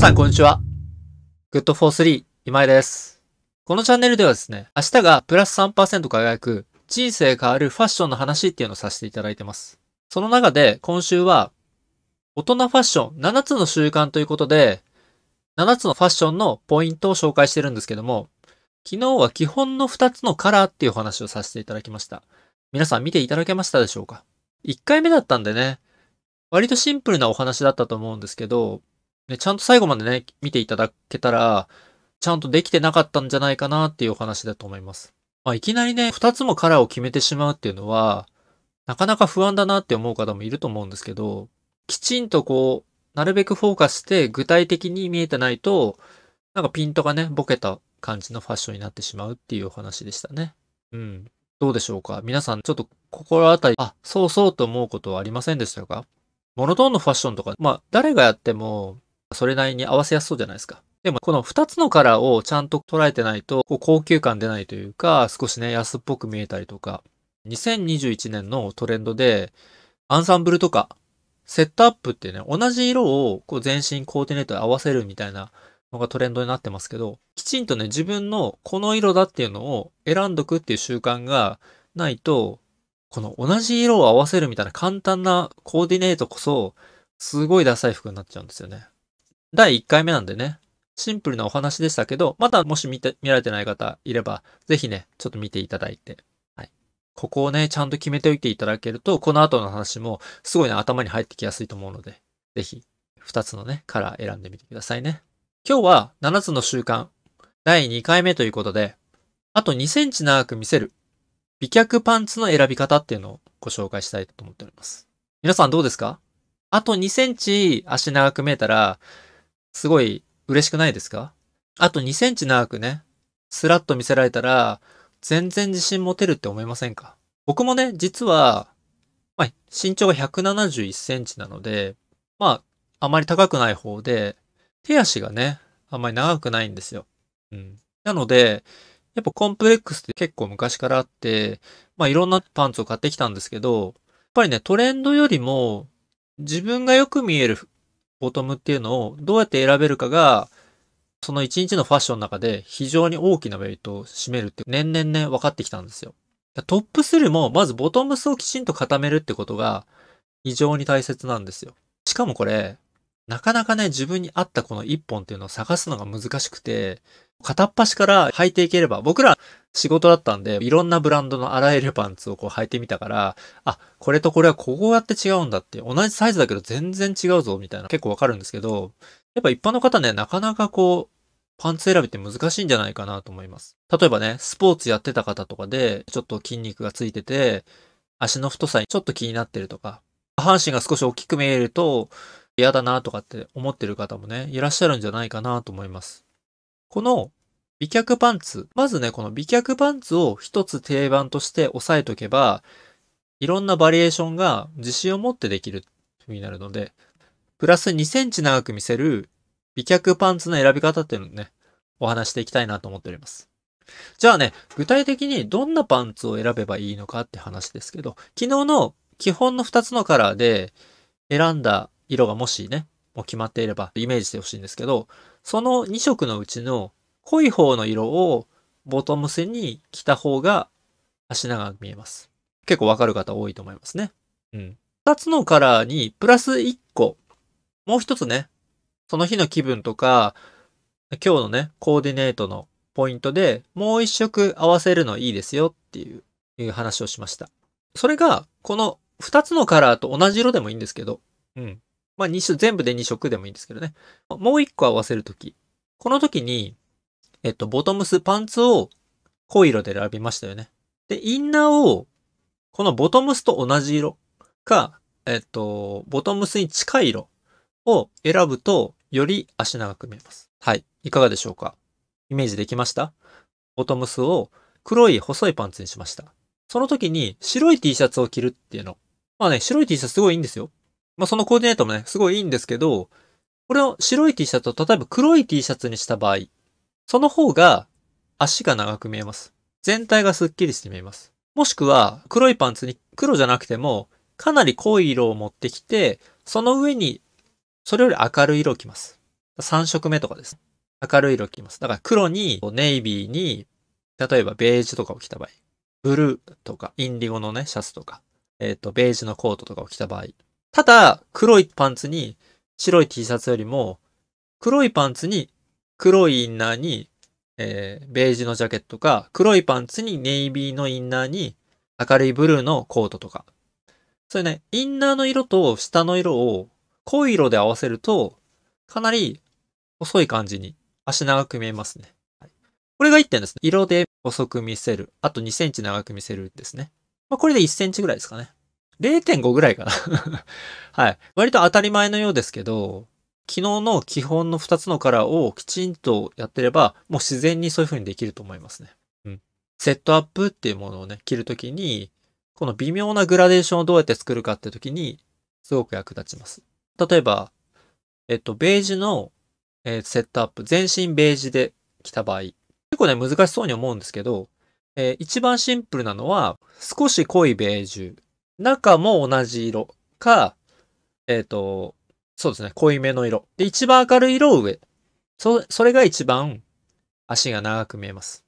皆さんこんにちは。Good43 今井です。このチャンネルではですね、明日がプラス3%輝く人生変わるファッションの話っていうのをさせていただいてます。その中で今週は大人ファッション7つの習慣ということで7つのファッションのポイントを紹介してるんですけども昨日は基本の2つのカラーっていう話をさせていただきました。皆さん見ていただけましたでしょうか ?1 回目だったんでね、割とシンプルなお話だったと思うんですけど、ね、ちゃんと最後までね、見ていただけたら、ちゃんとできてなかったんじゃないかなっていうお話だと思います。まあ、いきなりね、2つもカラーを決めてしまうっていうのは、なかなか不安だなって思う方もいると思うんですけど、きちんとこう、なるべくフォーカスして具体的に見えてないと、なんかピントがね、ボケた感じのファッションになってしまうっていうお話でしたね。うん。どうでしょうか皆さんちょっと心当たり、あ、そうそうと思うことはありませんでしたかモノトーンのファッションとか、まあ誰がやってもそれなりに合わせやすそうじゃないですか。でも、この二つのカラーをちゃんと捉えてないと、高級感出ないというか、少しね、安っぽく見えたりとか、2021年のトレンドで、アンサンブルとか、セットアップってね、同じ色をこう全身コーディネートで合わせるみたいなのがトレンドになってますけど、きちんとね、自分のこの色だっていうのを選んどくっていう習慣がないと、この同じ色を合わせるみたいな簡単なコーディネートこそ、すごいダサい服になっちゃうんですよね。第1回目なんでね、シンプルなお話でしたけど、まだもし見て、見られてない方いれば、ぜひね、ちょっと見ていただいて、はい。ここをね、ちゃんと決めておいていただけると、この後の話も、すごいね、頭に入ってきやすいと思うので、ぜひ、2つのね、カラー選んでみてくださいね。今日は、7つの習慣、第2回目ということで、あと2センチ長く見せる、美脚パンツの選び方っていうのをご紹介したいと思っております。皆さんどうですかあと2センチ足長く見えたら、すごい嬉しくないですかあと2センチ長くね、スラッと見せられたら、全然自信持てるって思いませんか僕もね、実は、まあ、身長が171センチなので、まあ、あまり高くない方で、手足がね、あんまり長くないんですよ。うん。なので、やっぱコンプレックスって結構昔からあって、まあいろんなパンツを買ってきたんですけど、やっぱりね、トレンドよりも自分がよく見えるボトムっていうのをどうやって選べるかが、その一日のファッションの中で非常に大きなウェイトを占めるって年々ね、分かってきたんですよ。トップスよりも、まずボトムスをきちんと固めるってことが非常に大切なんですよ。しかもこれ、なかなかね、自分に合ったこの一本っていうのを探すのが難しくて、片っ端から履いていければ、僕ら仕事だったんで、いろんなブランドのあらゆるパンツをこう履いてみたから、あ、これとこれはこうやって違うんだって、同じサイズだけど全然違うぞ、みたいな結構わかるんですけど、やっぱ一般の方ね、なかなかこう、パンツ選びって難しいんじゃないかなと思います。例えばね、スポーツやってた方とかで、ちょっと筋肉がついてて、足の太さにちょっと気になってるとか、下半身が少し大きく見えると、嫌だなとかって思ってる方もね、いらっしゃるんじゃないかなと思います。この美脚パンツ。まずね、この美脚パンツを一つ定番として押さえとけば、いろんなバリエーションが自信を持ってできるうになるので、プラス2センチ長く見せる美脚パンツの選び方っていうのをね、お話していきたいなと思っております。じゃあね、具体的にどんなパンツを選べばいいのかって話ですけど、昨日の基本の2つのカラーで選んだ色がもしね、もう決まっていればイメージしてほしいんですけど、その2色のうちの濃い方の色をボトムスに着た方が足長く見えます。結構わかる方多いと思いますね。うん。2つのカラーにプラス1個、もう1つね、その日の気分とか、今日のね、コーディネートのポイントでもう1色合わせるのいいですよっていう話をしました。それが、この2つのカラーと同じ色でもいいんですけど、うん。まあ2種、全部で2色でもいいんですけどね。もう1個合わせるとき。この時に、えっと、ボトムス、パンツを濃い色で選びましたよね。で、インナーを、このボトムスと同じ色か、えっと、ボトムスに近い色を選ぶと、より足長く見えます。はい。いかがでしょうかイメージできましたボトムスを黒い細いパンツにしました。その時に白い T シャツを着るっていうの。まあね、白い T シャツすごいいいんですよ。まあ、そのコーディネートもね、すごいいいんですけど、これを白い T シャツを例えば黒い T シャツにした場合、その方が足が長く見えます。全体がスッキリして見えます。もしくは黒いパンツに黒じゃなくてもかなり濃い色を持ってきて、その上にそれより明るい色を着ます。3色目とかです。明るい色を着ます。だから黒にネイビーに、例えばベージュとかを着た場合、ブルーとかインディゴのね、シャツとか、えっ、ー、と、ベージュのコートとかを着た場合、ただ、黒いパンツに白い T シャツよりも、黒いパンツに黒いインナーに、えー、ベージュのジャケットか、黒いパンツにネイビーのインナーに明るいブルーのコートとか。そういうね、インナーの色と下の色を濃い色で合わせると、かなり細い感じに足長く見えますね。これが1点ですね。色で細く見せる。あと2センチ長く見せるですね。まあ、これで1センチぐらいですかね。0.5ぐらいかな はい。割と当たり前のようですけど、昨日の基本の2つのカラーをきちんとやってれば、もう自然にそういう風にできると思いますね。うん。セットアップっていうものをね、着るときに、この微妙なグラデーションをどうやって作るかってときに、すごく役立ちます。例えば、えっと、ベージュの、えー、セットアップ、全身ベージュで着た場合、結構ね、難しそうに思うんですけど、えー、一番シンプルなのは、少し濃いベージュ中も同じ色か、えっ、ー、と、そうですね、濃いめの色。で、一番明るい色を上。そ、それが一番足が長く見えます。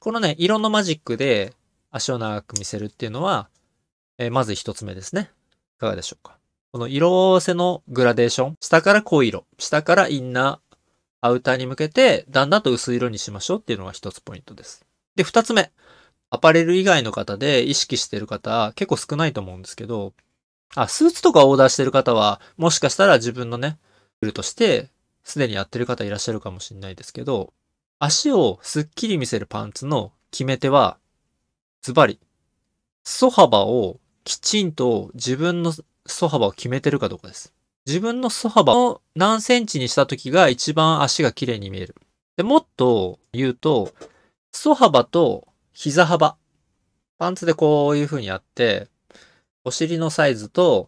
このね、色のマジックで足を長く見せるっていうのは、えー、まず一つ目ですね。いかがでしょうか。この色合わせのグラデーション。下から濃い色。下からインナー、アウターに向けて、だんだんと薄い色にしましょうっていうのが一つポイントです。で、二つ目。アパレル以外の方で意識してる方、結構少ないと思うんですけど、あ、スーツとかオーダーしてる方は、もしかしたら自分のね、フルとして、すでにやってる方いらっしゃるかもしれないですけど、足をスッキリ見せるパンツの決め手は、ズバリ、素幅をきちんと自分の素幅を決めてるかどうかです。自分の素幅を何センチにした時が一番足が綺麗に見える。でもっと言うと、素幅と膝幅。パンツでこういう風にやって、お尻のサイズと、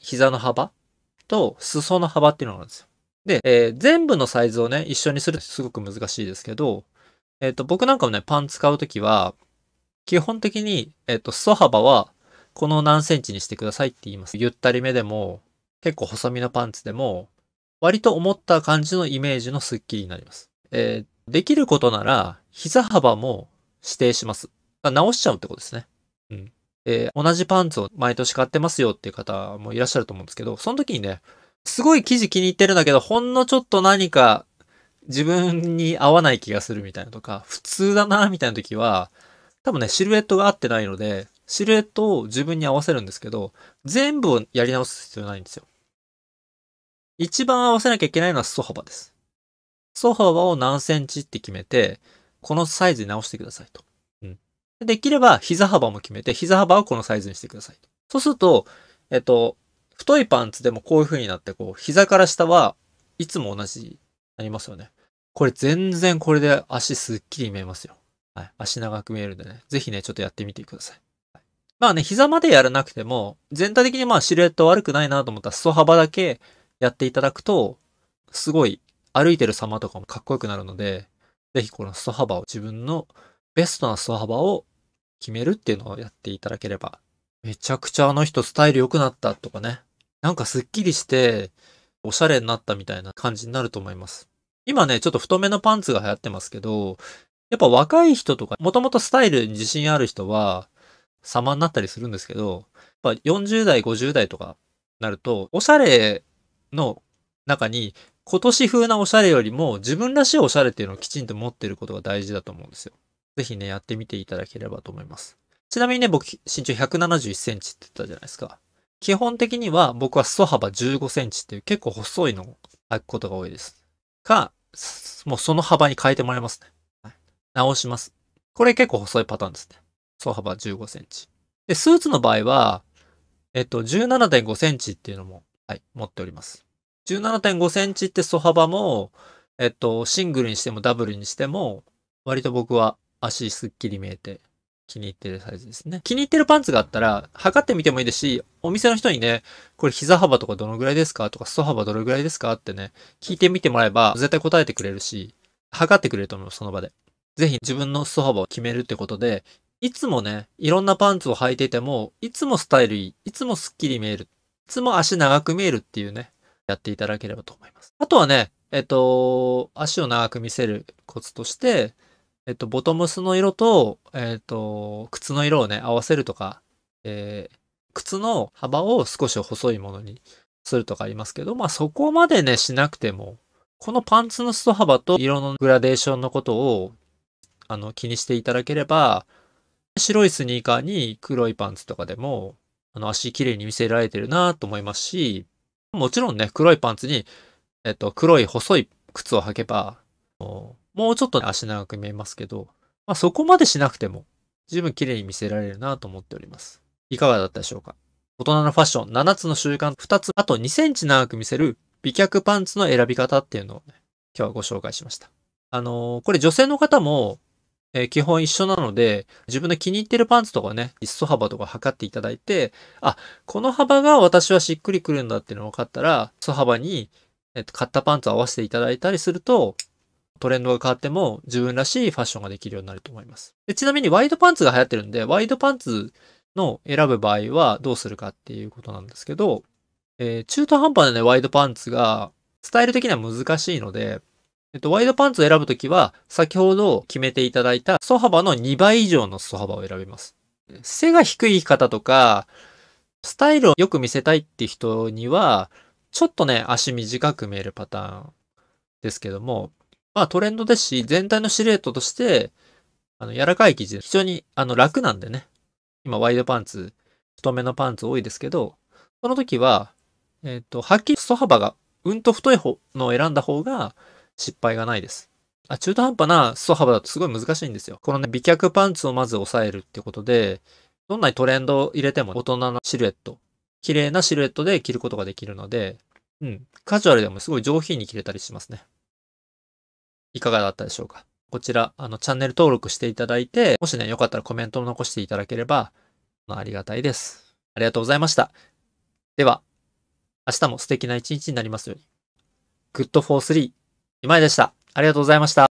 膝の幅と、裾の幅っていうのがあるんですよ。で、えー、全部のサイズをね、一緒にするってすごく難しいですけど、えっ、ー、と、僕なんかもね、パンツ買うときは、基本的に、えっ、ー、と、裾幅は、この何センチにしてくださいって言います。ゆったりめでも、結構細身のパンツでも、割と思った感じのイメージのスッキリになります。えー、できることなら、膝幅も指定します。直しちゃうってことですね。うん。えー、同じパンツを毎年買ってますよっていう方もいらっしゃると思うんですけど、その時にね、すごい生地気に入ってるんだけど、ほんのちょっと何か自分に合わない気がするみたいなとか、普通だなみたいな時は、多分ね、シルエットが合ってないので、シルエットを自分に合わせるんですけど、全部をやり直す必要ないんですよ。一番合わせなきゃいけないのは裾幅です。裾幅を何センチって決めて、このサイズに直してくださいと。うん、できれば、膝幅も決めて、膝幅をこのサイズにしてくださいと。そうすると、えっと、太いパンツでもこういう風になって、こう、膝から下はいつも同じになりますよね。これ全然これで足すっきり見えますよ。はい。足長く見えるんでね。ぜひね、ちょっとやってみてください。はい、まあね、膝までやらなくても、全体的にまあシルエット悪くないなと思ったら、裾幅だけやっていただくと、すごい歩いてる様とかもかっこよくなるので、ぜひこのスト幅を自分のベストなスト幅を決めるっていうのをやっていただければ、めちゃくちゃあの人スタイル良くなったとかね、なんかスッキリして、おしゃれになったみたいな感じになると思います。今ね、ちょっと太めのパンツが流行ってますけど、やっぱ若い人とか、もともとスタイルに自信ある人は、様になったりするんですけど、やっぱ40代、50代とかなると、おしゃれの中に今年風なおしゃれよりも自分らしいおしゃれっていうのをきちんと持ってることが大事だと思うんですよ。ぜひね、やってみていただければと思います。ちなみにね、僕、身長171センチって言ったじゃないですか。基本的には僕は裾幅15センチっていう結構細いのを履くことが多いです。か、もうその幅に変えてもらいますね。直します。これ結構細いパターンですね。裾幅15センチ。で、スーツの場合は、えっと、17.5センチっていうのも、はい、持っております。17.5センチって素幅も、えっと、シングルにしてもダブルにしても、割と僕は足すっきり見えて気に入ってるサイズですね。気に入ってるパンツがあったら、測ってみてもいいですし、お店の人にね、これ膝幅とかどのぐらいですかとか、裾幅どれぐらいですかってね、聞いてみてもらえば、絶対答えてくれるし、測ってくれると思う、その場で。ぜひ自分の裾幅を決めるってことで、いつもね、いろんなパンツを履いてても、いつもスタイルいい、いつもスッキリ見える、いつも足長く見えるっていうね、やっていただければと思います。あとはね、えっと、足を長く見せるコツとして、えっと、ボトムスの色と、えっと、靴の色をね、合わせるとか、えー、靴の幅を少し細いものにするとかありますけど、まあそこまでね、しなくても、このパンツの裾幅と色のグラデーションのことを、あの、気にしていただければ、白いスニーカーに黒いパンツとかでも、あの、足綺麗に見せられてるなと思いますし、もちろんね、黒いパンツに、えっと、黒い細い靴を履けば、もうちょっと足長く見えますけど、まあ、そこまでしなくても、十分綺麗に見せられるなと思っております。いかがだったでしょうか大人のファッション、7つの習慣、2つ、あと2センチ長く見せる美脚パンツの選び方っていうのをね、今日はご紹介しました。あのー、これ女性の方もえー、基本一緒なので、自分の気に入ってるパンツとかね、一層幅とか測っていただいて、あ、この幅が私はしっくりくるんだっていうのが分かったら、一幅に、えっと、買ったパンツを合わせていただいたりすると、トレンドが変わっても自分らしいファッションができるようになると思います。でちなみにワイドパンツが流行ってるんで、ワイドパンツの選ぶ場合はどうするかっていうことなんですけど、えー、中途半端なね、ワイドパンツが、スタイル的には難しいので、えっと、ワイドパンツを選ぶときは、先ほど決めていただいた素幅の2倍以上の素幅を選びます。背が低い方とか、スタイルをよく見せたいって人には、ちょっとね、足短く見えるパターンですけども、まあトレンドですし、全体のシルエットとして、あの、柔らかい生地で非常にあの楽なんでね、今ワイドパンツ、太めのパンツ多いですけど、その時は、えっ、ー、と、はっきり素幅がうんと太い方のを選んだ方が、失敗がないです。あ中途半端な裾幅だとすごい難しいんですよ。このね、美脚パンツをまず抑えるってことで、どんなにトレンドを入れても大人のシルエット、綺麗なシルエットで着ることができるので、うん、カジュアルでもすごい上品に着れたりしますね。いかがだったでしょうかこちら、あの、チャンネル登録していただいて、もしね、よかったらコメントを残していただければ、まあ、ありがたいです。ありがとうございました。では、明日も素敵な一日になりますように。Good for 3今井でした。ありがとうございました。